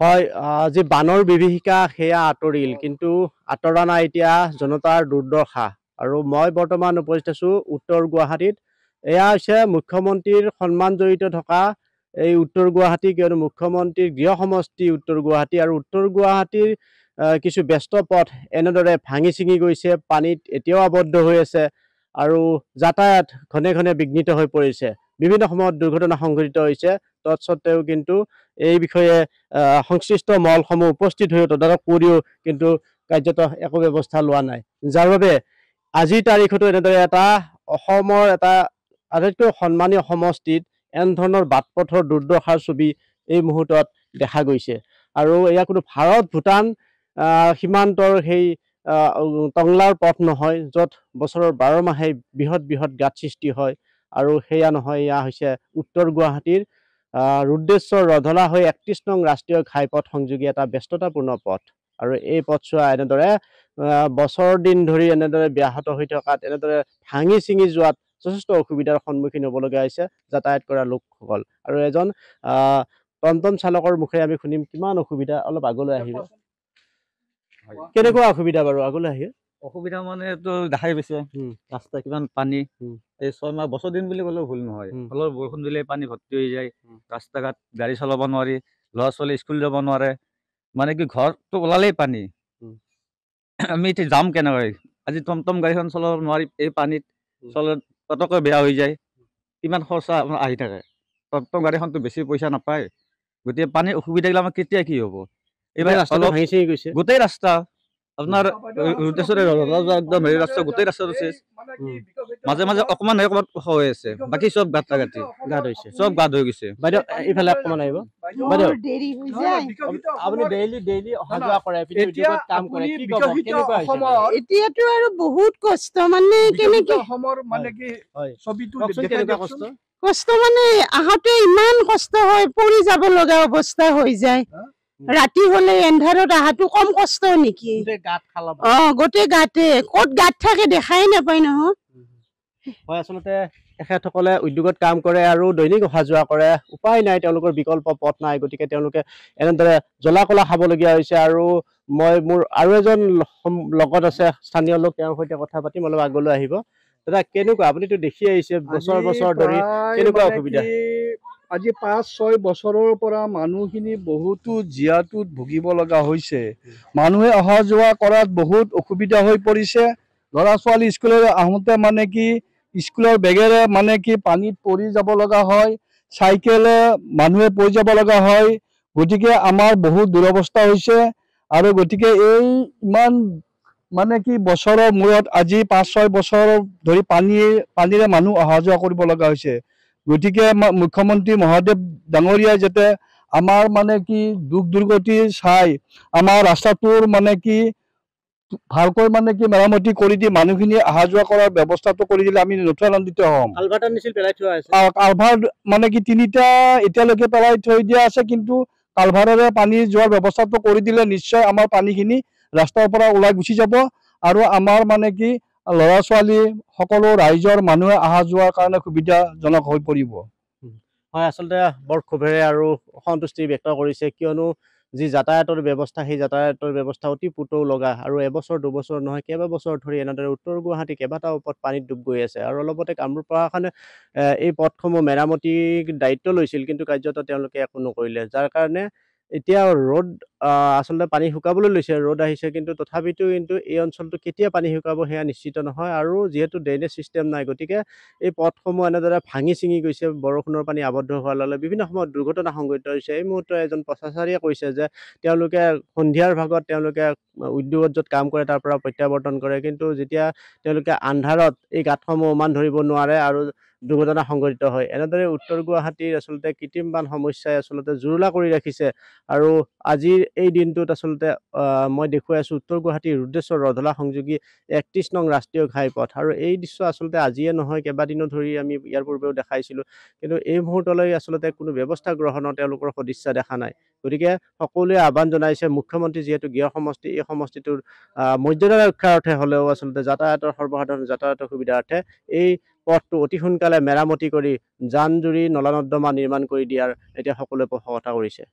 হয় যে বানৰ বিভীষিকা সেয়া আঁতৰিল কিন্তু আঁতৰা নাই এতিয়া জনতাৰ দুৰ্দশা আৰু মই বৰ্তমান উপস্থিত আছোঁ উত্তৰ গুৱাহাটীত এয়া হৈছে মুখ্যমন্ত্ৰীৰ সন্মান জড়িত থকা এই উত্তৰ গুৱাহাটী কিয়নো মুখ্যমন্ত্ৰীৰ গৃহ সমষ্টি উত্তৰ গুৱাহাটী আৰু উত্তৰ গুৱাহাটীৰ কিছু ব্যস্ত পথ এনেদৰে ভাঙি ছিঙি গৈছে পানীত এতিয়াও আবদ্ধ হৈ আছে আৰু যাতায়াত ঘনে ঘনে বিঘ্নিত হৈ পৰিছে বিভিন্ন সময়ত দুৰ্ঘটনা সংঘটিত হৈছে তৎসত্বেও কিন্তু এই বিষয়ে সংশ্লিষ্ট মলসমূহ উপস্থিত হৈও তদাৰক কৰিও কিন্তু কাৰ্যত একো ব্যৱস্থা লোৱা নাই যাৰ বাবে আজিৰ তাৰিখতো এনেদৰে এটা অসমৰ এটা আটাইতকৈ সন্মানীয় সমষ্টিত এনেধৰণৰ বাট পথৰ দুৰ্দশাৰ ছবি এই মুহূৰ্তত দেখা গৈছে আৰু এয়া কোনো ভাৰত ভূটান সীমান্তৰ সেই টংলাৰ পথ নহয় য'ত বছৰৰ বাৰ মাহে বৃহৎ বৃহৎ গাঁত সৃষ্টি হয় আৰু সেয়া নহয় এয়া হৈছে উত্তৰ গুৱাহাটীৰ ৰুদ্ৰেশ্বৰ ৰধলা হৈ একত্ৰিছ নং ৰাষ্ট্ৰীয় ঘাইপথ সংযোগী এটা ব্যস্ততাপূৰ্ণ পথ আৰু এই পথছোৱা এনেদৰে বছৰ দিন ধৰি এনেদৰে ব্যাহত হৈ থকাত এনেদৰে ভাঙি ছিঙি যোৱাত যথেষ্ট অসুবিধাৰ সন্মুখীন হ'বলগীয়া হৈছে যাতায়াত কৰা লোকসকল আৰু এজন টমটম চালকৰ মুখেৰে আমি শুনিম কিমান অসুবিধা অলপ আগলৈ আহিব কেনেকুৱা অসুবিধা বাৰু আগলৈ আহিব অসুবিধা মানে দেখাই পাইছে ৰাস্তা কিমান পানী এই ছয় মাহ বছৰ দিন বুলি ক'লেও ভুল নহয় ফলৰ বৰষুণ দিলে পানী ভৰ্তি হৈ যায় ৰাস্তা ঘাট গাড়ী চলাব নোৱাৰি ল'ৰা ছোৱালী স্কুল যাব নোৱাৰে মানে কি ঘৰটো ওলালেই পানী আমি এতিয়া যাম কেনেকৈ আজি টমটম গাড়ীখন চলাব নোৱাৰি এই পানীত চলে পটককৈ বেয়া হৈ যায় কিমান খৰচা আমাৰ আহি থাকে টমটম গাড়ীখনতো বেছি পইচা নাপায় গতিকে পানীৰ অসুবিধাগিলা আমাৰ কেতিয়া কি হ'ব এইবাৰ গোটেই ৰাস্তা এতিয়াতো বহুত কষ্ট মানে কেনেকে কষ্ট মানে আহোঁতে ইমান কষ্ট হয় পৰি যাব লগা অৱস্থা হৈ যায় ৰাতি হলে এন্ধাৰত অহাটো কম কষ্ট নেকি অ গোটেই গাতে কত গাত থাকে দেখাই নাপায় নহয় হয় আচলতে তেখেতসকলে উদ্যোগত কাম কৰে আৰু দৈনিক অহা যোৱা কৰে উপায় নাই তেওঁলোকৰ বিকল্প পথ নাই গতিকে তেওঁলোকে এনেদৰে জ্বলা কলা খাবলগীয়া হৈছে আৰু মই মোৰ আৰু এজন লগত আছে স্থানীয় লোক তেওঁৰ সৈতে কথা পাতিম অলপ আগলৈ আহিব দাদা কেনেকুৱা আপুনিতো দেখি আহিছে বছৰ বছৰ ধৰি কেনেকুৱা অসুবিধা আজি পাঁচ ছয় বছৰৰ পৰা মানুহখিনি বহুতো জীয়াটোত ভুগিব লগা হৈছে মানুহে অহা যোৱা কৰাত বহুত অসুবিধা হৈ পৰিছে ল'ৰা ছোৱালী স্কুললৈ আহোঁতে মানে কি স্কুলৰ বেগেৰে মানে কি পানীত পৰি যাব লগা হয় চাইকেলে মানুহে পৰি যাব লগা হয় গতিকে আমাৰ বহুত দুৰৱস্থা হৈছে আৰু গতিকে এই ইমান মানে কি বছৰৰ মূৰত আজি পাঁচ ছয় বছৰ ধৰি পানী পানীৰে মানুহ অহা যোৱা কৰিব লগা হৈছে গতিকে মুখ্যমন্ত্রী মহাদেব ডাঙরিয়া যাতে আমার মানে কি দুঃখ দুর্গতি চাই আমার রাস্তাটোর মানে কি ভালক মানে কি মেরামতি করে দিয়ে মানুষখিন অহা যাওয়া করার ব্যবস্থা তো করে দিলে আমি নথানন্দিত হম কালভার মানে কি তিনটা এটালেক পেলাই থই দিয়া আছে কিন্তু কালভারে পানি যাওয়ার ব্যবস্থা তো করে দিলে নিশ্চয় আমার পানিখিনি রাস্তার পর ওলাই গুছি যাব আর আমার মানে কি ল'ৰা ছোৱালী সকলো ৰাইজৰ মানুহে অহা যোৱাৰ কাৰণে সুবিধাজনক হৈ পৰিব হয় আচলতে বৰ ক্ষোভেৰে আৰু অসন্তুষ্টি ব্যক্ত কৰিছে কিয়নো যি যাতায়াতৰ ব্যৱস্থা সেই যাতায়াতৰ ব্যৱস্থা অতি পুতৌ লগা আৰু এবছৰ দুবছৰ নহয় কেইবাবছৰ ধৰি এনেদৰে উত্তৰ গুৱাহাটী কেইবাটাও পথ পানীত ডুব গৈ আছে আৰু অলপতে কামৰূপ প্ৰশাসনে এই পথসমূহ মেৰামতিৰ দায়িত্ব লৈছিল কিন্তু কাৰ্যত তেওঁলোকে একো নকৰিলে যাৰ কাৰণে এতিয়া ৰ'দ আচলতে পানী শুকাবলৈ লৈছে ৰ'দ আহিছে কিন্তু তথাপিতো কিন্তু এই অঞ্চলটো কেতিয়া পানী শুকাব সেয়া নিশ্চিত নহয় আৰু যিহেতু ড্ৰেইনেজ ছিষ্টেম নাই গতিকে এই পথসমূহ এনেদৰে ভাঙি ছিঙি গৈছে বৰষুণৰ পানী আৱদ্ধ হোৱাৰ লগে লগে বিভিন্ন সময়ত দুৰ্ঘটনা সংঘটিত হৈছে এই মুহূৰ্তত এজন পচাচাৰীয়ে কৈছে যে তেওঁলোকে সন্ধিয়াৰ ভাগত তেওঁলোকে উদ্যোগত য'ত কাম কৰে তাৰ পৰা প্ৰত্যাৱৰ্তন কৰে কিন্তু যেতিয়া তেওঁলোকে আন্ধাৰত এই গাঁতসমূহ উমান ধৰিব নোৱাৰে আৰু দুৰ্ঘটনা সংঘটিত হয় এনেদৰে উত্তৰ গুৱাহাটীৰ আচলতে কৃত্ৰিমবান সমস্যাই আচলতে জুৰুলা কৰি ৰাখিছে আৰু আজিৰ এই দিনটোত আচলতে মই দেখুৱাই আছোঁ উত্তৰ গুৱাহাটীৰ ৰুদ্ৰেশ্বৰ ৰধলা সংযোগী একত্ৰিছ নং ৰাষ্ট্ৰীয় ঘাইপথ আৰু এই দৃশ্য আচলতে আজিয়ে নহয় কেইবাদিনো ধৰি আমি ইয়াৰ পূৰ্বেও দেখাইছিলোঁ কিন্তু এই মুহূৰ্তলৈ আচলতে কোনো ব্যৱস্থা গ্ৰহণৰ তেওঁলোকৰ সদিচ্ছা দেখা নাই গতিকে সকলোৱে আহ্বান জনাইছে মুখ্যমন্ত্ৰী যিহেতু গৃহ সমষ্টি এই সমষ্টিটোৰ আহ মৰ্যাদা ৰক্ষাৰ অৰ্থে হ'লেও আচলতে যাতায়াতৰ সৰ্বসাধাৰণ যাতায়াতৰ সুবিধাৰ্থে এই পথটো অতি সোনকালে মেৰামতি কৰি যান জুৰি নলা নৰ্দমা নিৰ্মাণ কৰি দিয়াৰ এতিয়া সকলোৱে পোষকতা কৰিছে